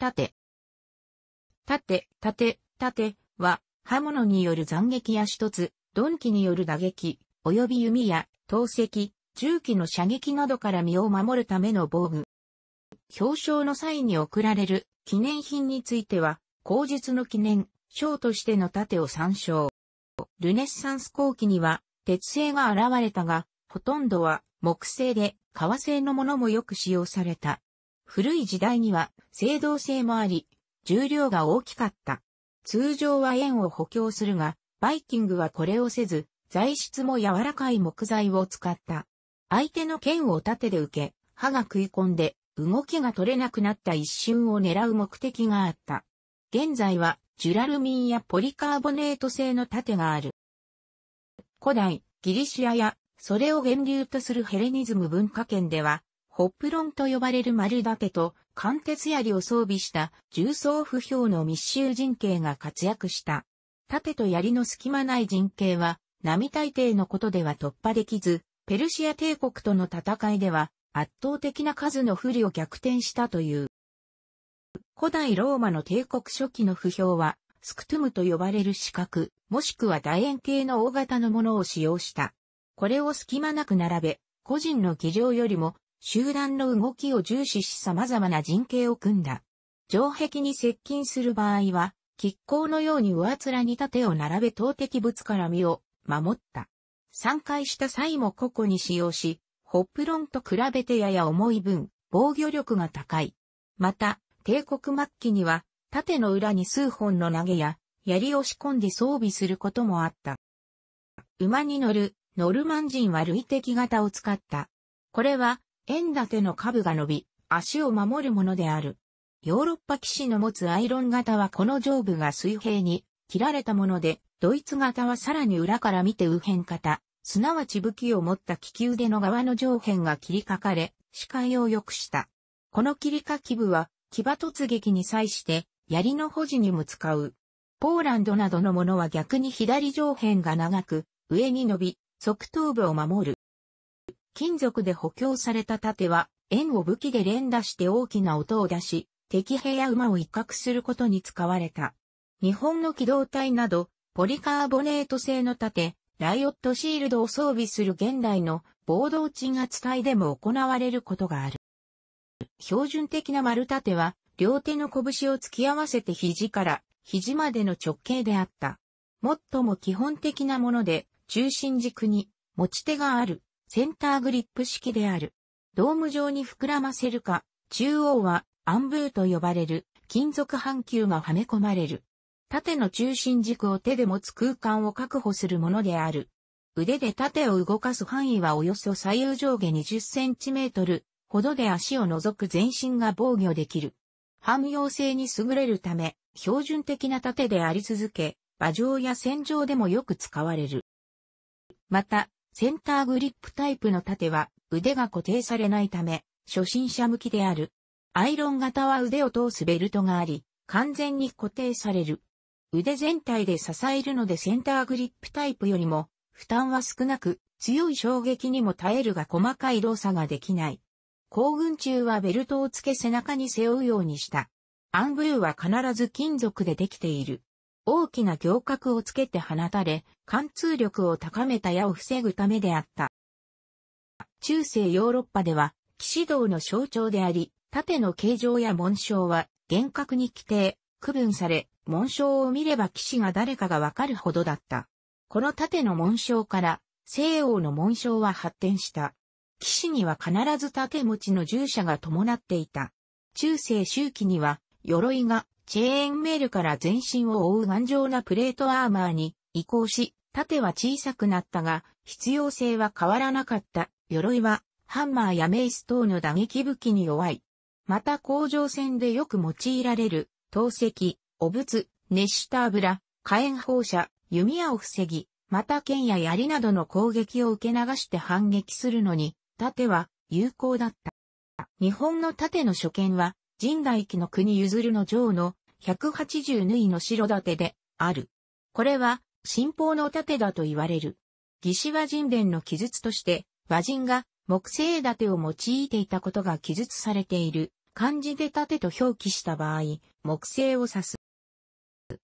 盾。盾、盾、盾は、刃物による斬撃や一つ、鈍器による打撃、及び弓や、投石、銃器の射撃などから身を守るための防具。表彰の際に贈られる記念品については、口述の記念、賞としての盾を参照。ルネッサンス後期には、鉄製が現れたが、ほとんどは木製で、革製のものもよく使用された。古い時代には青銅製もあり、重量が大きかった。通常は円を補強するが、バイキングはこれをせず、材質も柔らかい木材を使った。相手の剣を盾で受け、歯が食い込んで、動きが取れなくなった一瞬を狙う目的があった。現在は、ジュラルミンやポリカーボネート製の盾がある。古代、ギリシアや、それを源流とするヘレニズム文化圏では、ホップロンと呼ばれる丸盾と貫鉄槍を装備した重装不評の密集陣形が活躍した。盾と槍の隙間ない陣形は、並大抵のことでは突破できず、ペルシア帝国との戦いでは圧倒的な数の不利を逆転したという。古代ローマの帝国初期の不評は、スクトゥムと呼ばれる四角、もしくは楕円形の大型のものを使用した。これを隙間なく並べ、個人の技量よりも集団の動きを重視し様々な陣形を組んだ。城壁に接近する場合は、亀甲のように上面に盾を並べ投擲物から身を守った。散開した際も個々に使用し、ホップロンと比べてやや重い分、防御力が高い。また、帝国末期には、盾の裏に数本の投げや、槍を仕込んで装備することもあった。馬に乗る、ノルマン人は類敵型を使った。これは、円建ての下部が伸び、足を守るものである。ヨーロッパ騎士の持つアイロン型はこの上部が水平に切られたもので、ドイツ型はさらに裏から見て右辺型、すなわち武器を持った気球での側の上辺が切りかかれ、視界を良くした。この切りかき部は、騎馬突撃に際して、槍の保持にも使う。ポーランドなどのものは逆に左上辺が長く、上に伸び、側頭部を守る。金属で補強された盾は、円を武器で連打して大きな音を出し、敵兵や馬を威嚇することに使われた。日本の機動隊など、ポリカーボネート製の盾、ライオットシールドを装備する現代の暴動鎮圧隊でも行われることがある。標準的な丸盾は、両手の拳を突き合わせて肘から肘までの直径であった。最も基本的なもので、中心軸に持ち手がある。センターグリップ式である。ドーム状に膨らませるか、中央はアンブーと呼ばれる金属半球がはめ込まれる。縦の中心軸を手で持つ空間を確保するものである。腕で縦を動かす範囲はおよそ左右上下20センチメートルほどで足を除く全身が防御できる。汎用性に優れるため、標準的な縦であり続け、馬上や戦場でもよく使われる。また、センターグリップタイプの盾は腕が固定されないため、初心者向きである。アイロン型は腕を通すベルトがあり、完全に固定される。腕全体で支えるのでセンターグリップタイプよりも負担は少なく、強い衝撃にも耐えるが細かい動作ができない。行軍中はベルトをつけ背中に背負うようにした。アンブーは必ず金属でできている。大きな行角をつけて放たれ、貫通力を高めた矢を防ぐためであった。中世ヨーロッパでは、騎士道の象徴であり、盾の形状や紋章は厳格に規定、区分され、紋章を見れば騎士が誰かがわかるほどだった。この盾の紋章から、西欧の紋章は発展した。騎士には必ず盾持ちの従者が伴っていた。中世周期には、鎧がチェーンメールから全身を覆う頑丈なプレートアーマーに移行し、盾は小さくなったが、必要性は変わらなかった。鎧は、ハンマーやメイス等の打撃武器に弱い。また甲状腺でよく用いられる、透石、お仏、熱した油、火炎放射、弓矢を防ぎ、また剣や槍などの攻撃を受け流して反撃するのに、盾は有効だった。日本の盾の初見は、神代記の国譲るの城の180縫いの白盾である。これは、神宝の盾だと言われる。義士和人伝の記述として、和人が木製盾を用いていたことが記述されている。漢字で盾と表記した場合、木製を指す。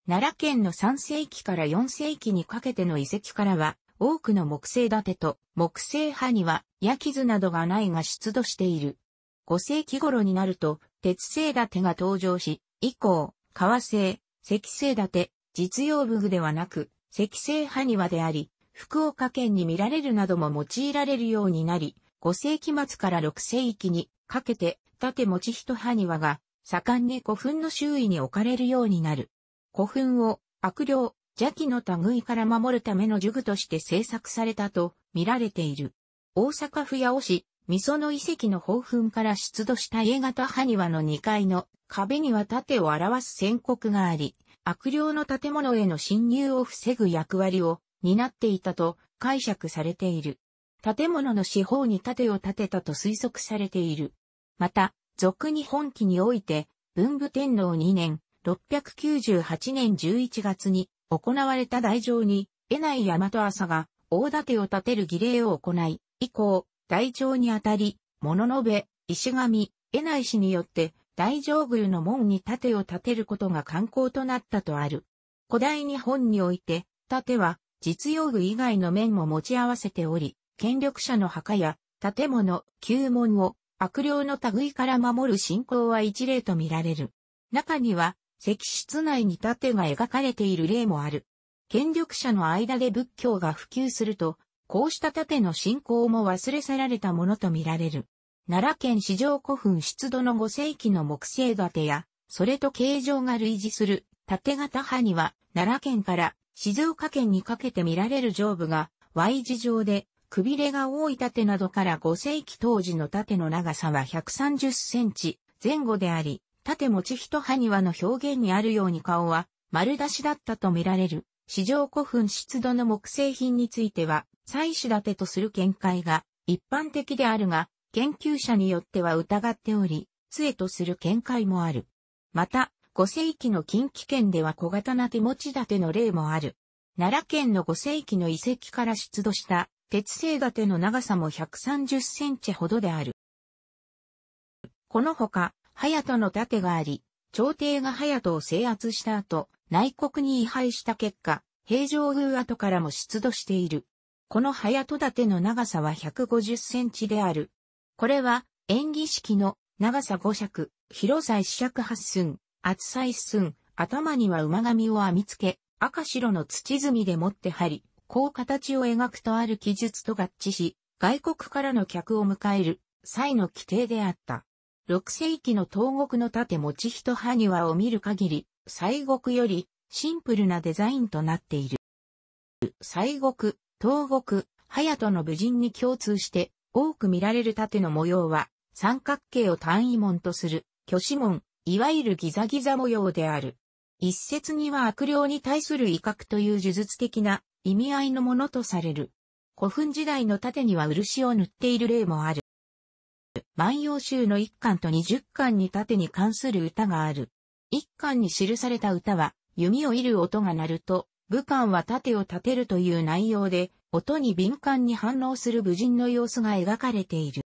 奈良県の3世紀から4世紀にかけての遺跡からは、多くの木製盾と木製刃には矢傷などがないが出土している。5世紀頃になると、鉄製盾が登場し、以降、革製、石製立て、実用武具ではなく、石製埴輪であり、福岡県に見られるなども用いられるようになり、5世紀末から6世紀にかけて、盾持ち人埴輪が盛んに古墳の周囲に置かれるようになる。古墳を悪霊、邪気の類から守るための呪具として制作されたと見られている。大阪府八尾市、味噌の遺跡の宝墳から出土した家型埴輪の2階の壁には盾を表す宣告があり、悪霊の建物への侵入を防ぐ役割を担っていたと解釈されている。建物の四方に盾を立てたと推測されている。また、俗日本記において、文武天皇2年、698年11月に行われた大城に、江内大和朝が大盾を立てる儀礼を行い、以降、大城にあたり、物の部、石神、江内氏によって大上宮の門に盾を立てることが観光となったとある。古代日本において、盾は実用具以外の面も持ち合わせており、権力者の墓や建物、旧門を悪霊の類から守る信仰は一例と見られる。中には、石室内に盾が描かれている例もある。権力者の間で仏教が普及すると、こうした盾の信仰も忘れ去られたものとみられる。奈良県四条古墳出土の5世紀の木製盾や、それと形状が類似する縦型派には、奈良県から静岡県にかけて見られる上部が Y 字状で、くびれが多い盾などから5世紀当時の盾の長さは130センチ前後であり、盾持ち一埴庭の表現にあるように顔は丸出しだったと見られる。市場古墳出土の木製品については、採取立てとする見解が一般的であるが、研究者によっては疑っており、杖とする見解もある。また、5世紀の近畿圏では小型な手持ち立ての例もある。奈良県の5世紀の遺跡から出土した鉄製立ての長さも130センチほどである。このほか、隼人の盾があり、朝廷が隼人を制圧した後、内国に位牌した結果、平城宮跡からも出土している。この早戸建ての長さは150センチである。これは、演技式の長さ5尺、広さ1尺8寸、厚さ1寸、頭には馬紙を編み付け、赤白の土積みで持って貼り、こう形を描くとある記述と合致し、外国からの客を迎える際の規定であった。6世紀の東国の盾持人羽庭を見る限り、西国よりシンプルなデザインとなっている。西国、東国、隼人の武人に共通して多く見られる盾の模様は三角形を単位門とする虚子門、いわゆるギザギザ模様である。一説には悪霊に対する威嚇という呪術的な意味合いのものとされる。古墳時代の盾には漆を塗っている例もある。万葉集の1巻と20巻に盾に関する歌がある。一巻に記された歌は、弓を射る音が鳴ると、武漢は盾を立てるという内容で、音に敏感に反応する武人の様子が描かれている。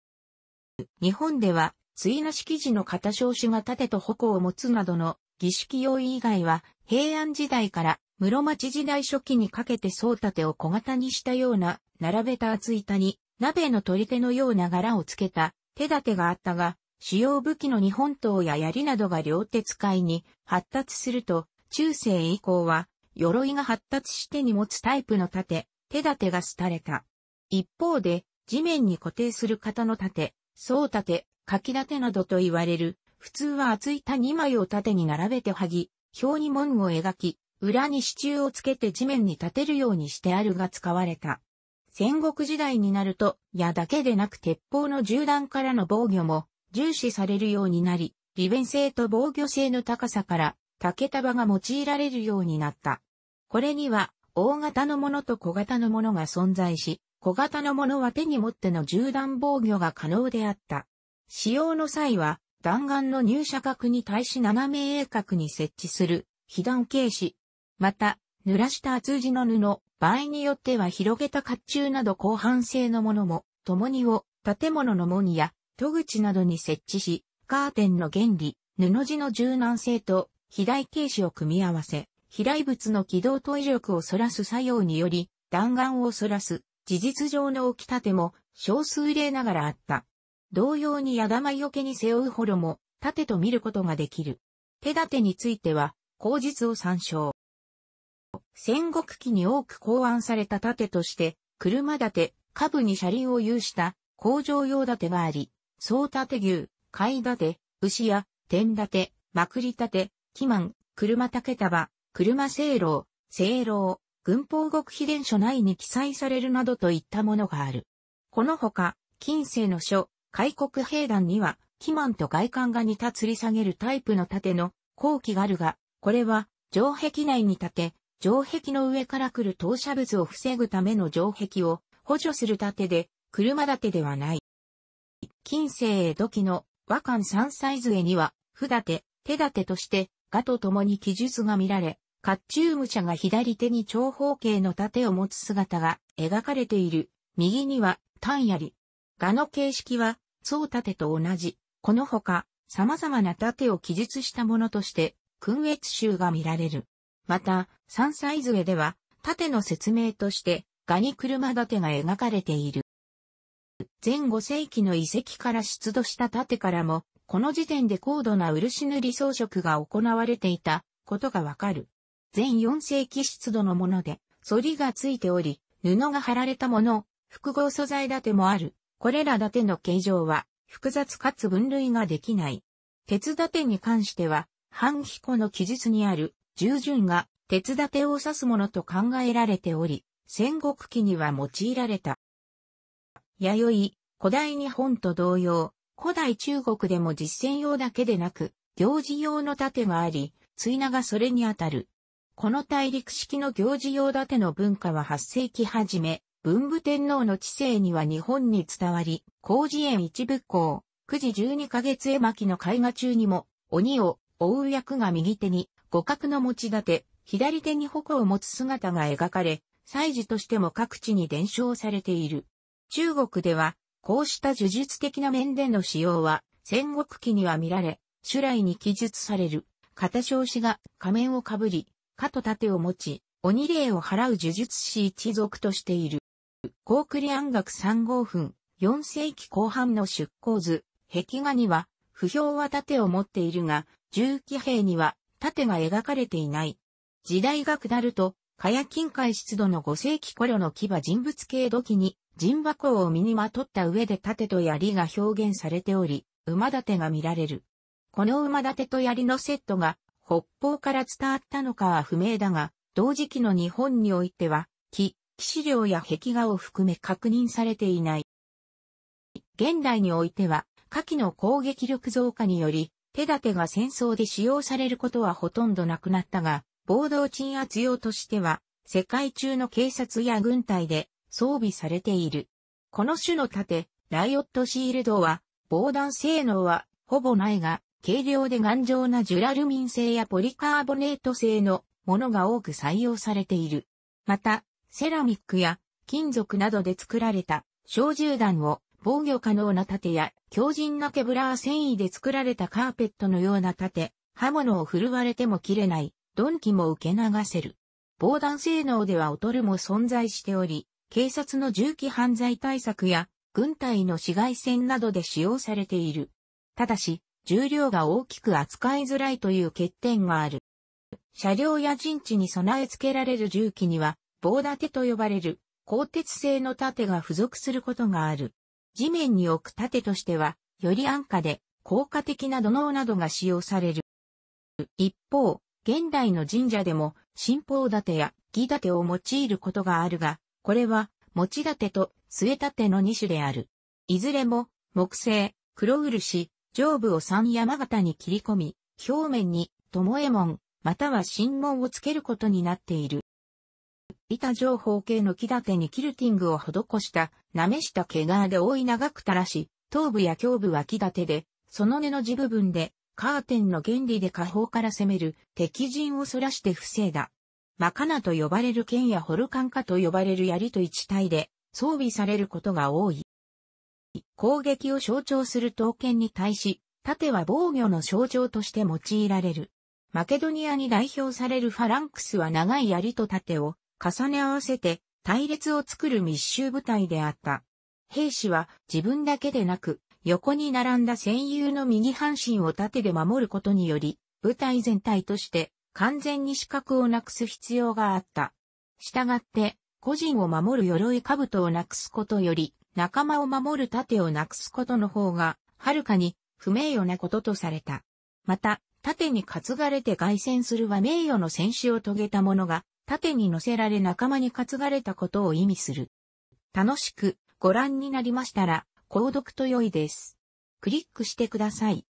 日本では、追なし記事の片小子が盾と矛を持つなどの儀式用意以外は、平安時代から室町時代初期にかけて総盾を小型にしたような、並べた厚板に、鍋の取り手のような柄をつけた手立てがあったが、主要武器の日本刀や槍などが両手使いに発達すると、中世以降は、鎧が発達してに持つタイプの盾、手立てが廃れた。一方で、地面に固定する型の盾、総盾、書き盾などと言われる、普通は厚い板2枚を盾に並べて剥ぎ、表に門を描き、裏に支柱をつけて地面に立てるようにしてあるが使われた。戦国時代になると、矢だけでなく鉄砲の銃弾からの防御も重視されるようになり、利便性と防御性の高さから竹束が用いられるようになった。これには大型のものと小型のものが存在し、小型のものは手に持っての銃弾防御が可能であった。使用の際は弾丸の入射角に対し斜め鋭角に設置する被弾軽視。また、濡らした厚地の布、場合によっては広げた甲冑など広範性のものも、共にを建物の門や戸口などに設置し、カーテンの原理、布地の柔軟性と肥大軽視を組み合わせ、飛来物の軌道と威力を反らす作用により、弾丸を反らす、事実上の置き立ても少数例ながらあった。同様に矢玉よけに背負うほども、盾と見ることができる。手立てについては、口実を参照。戦国期に多く考案された盾として、車立て、下部に車輪を有した工場用盾があり、総立牛、貝立牛や、天立まくり立木満、車竹束、車聖楼、聖楼、軍法国秘伝書内に記載されるなどといったものがある。このほか、近世の書、開国兵団には、木満と外観が似た吊り下げるタイプの盾の後期があるが、これは、城壁内に立て、城壁の上から来る投射物を防ぐための城壁を補助する盾で、車盾ではない。近世江戸期の和漢三歳杖には、札立て、手立てとして、画と共に記述が見られ、甲冑武者が左手に長方形の盾を持つ姿が描かれている。右には、単り。画の形式は、総盾と同じ。このほか、様々な盾を記述したものとして、訓越集が見られる。また、三歳杖では、盾の説明として、画に車盾が描かれている。前5世紀の遺跡から出土した盾からも、この時点で高度な漆塗り装飾が行われていたことがわかる。全4世紀出土のもので、反りがついており、布が貼られたもの、複合素材盾もある。これら盾の形状は、複雑かつ分類ができない。鉄盾に関しては、半彦の記述にある、従順が、鉄盾を指すものと考えられており、戦国期には用いられた。弥生、古代日本と同様、古代中国でも実践用だけでなく、行事用の盾があり、追名がそれにあたる。この大陸式の行事用盾の文化は8世紀初め、文武天皇の治世には日本に伝わり、工事園一仏公、9時12ヶ月絵巻の絵画中にも、鬼を追う役が右手に五角の持ち立て、左手に矛を持つ姿が描かれ、祭事としても各地に伝承されている。中国では、こうした呪術的な面での使用は、戦国期には見られ、主来に記述される、片少子が仮面をかぶり、かと盾を持ち、鬼霊を払う呪術師一族としている。高栗安楽3号墳、4世紀後半の出港図、壁画には、不評は盾を持っているが、重機兵には盾が描かれていない。時代が下ると、火や金塊湿度の5世紀頃の牙人物系土器に人箱を身にまとった上で盾と槍が表現されており、馬立が見られる。この馬立てと槍のセットが北方から伝わったのかは不明だが、同時期の日本においては、木、騎士領や壁画を含め確認されていない。現代においては、下記の攻撃力増加により、手立てが戦争で使用されることはほとんどなくなったが、暴動鎮圧用としては、世界中の警察や軍隊で装備されている。この種の盾、ライオットシールドは、防弾性能はほぼないが、軽量で頑丈なジュラルミン製やポリカーボネート製のものが多く採用されている。また、セラミックや金属などで作られた小銃弾を防御可能な盾や強靭なケブラー繊維で作られたカーペットのような盾、刃物を振るわれても切れない、鈍器も受け流せる。防弾性能では劣るも存在しており、警察の銃器犯罪対策や軍隊の市街戦などで使用されている。ただし、重量が大きく扱いづらいという欠点がある。車両や陣地に備え付けられる銃器には、棒立てと呼ばれる鋼鉄製の盾が付属することがある。地面に置く盾としては、より安価で効果的な土のなどが使用される。一方、現代の神社でも、信立盾や儀盾を用いることがあるが、これは、持ち立てと末立ての2種である。いずれも、木製、黒漆、上部を三山形に切り込み、表面に、巴門、または新門をつけることになっている。板状方形の木立てにキルティングを施した、なめした毛皮で覆い長く垂らし、頭部や胸部は木立てで、その根の地部分で、カーテンの原理で下方から攻める敵陣を反らして防いだ。マカナと呼ばれる剣やホルカンカと呼ばれる槍と一体で装備されることが多い。攻撃を象徴する刀剣に対し、盾は防御の象徴として用いられる。マケドニアに代表されるファランクスは長い槍と盾を重ね合わせて隊列を作る密集部隊であった。兵士は自分だけでなく、横に並んだ戦友の右半身を盾で守ることにより、部隊全体として完全に資格をなくす必要があった。したがって、個人を守る鎧兜をなくすことより、仲間を守る盾をなくすことの方が、はるかに不名誉なこととされた。また、盾に担がれて凱旋するは名誉の戦死を遂げた者が、盾に乗せられ仲間に担がれたことを意味する。楽しくご覧になりましたら、購読と良いです。クリックしてください。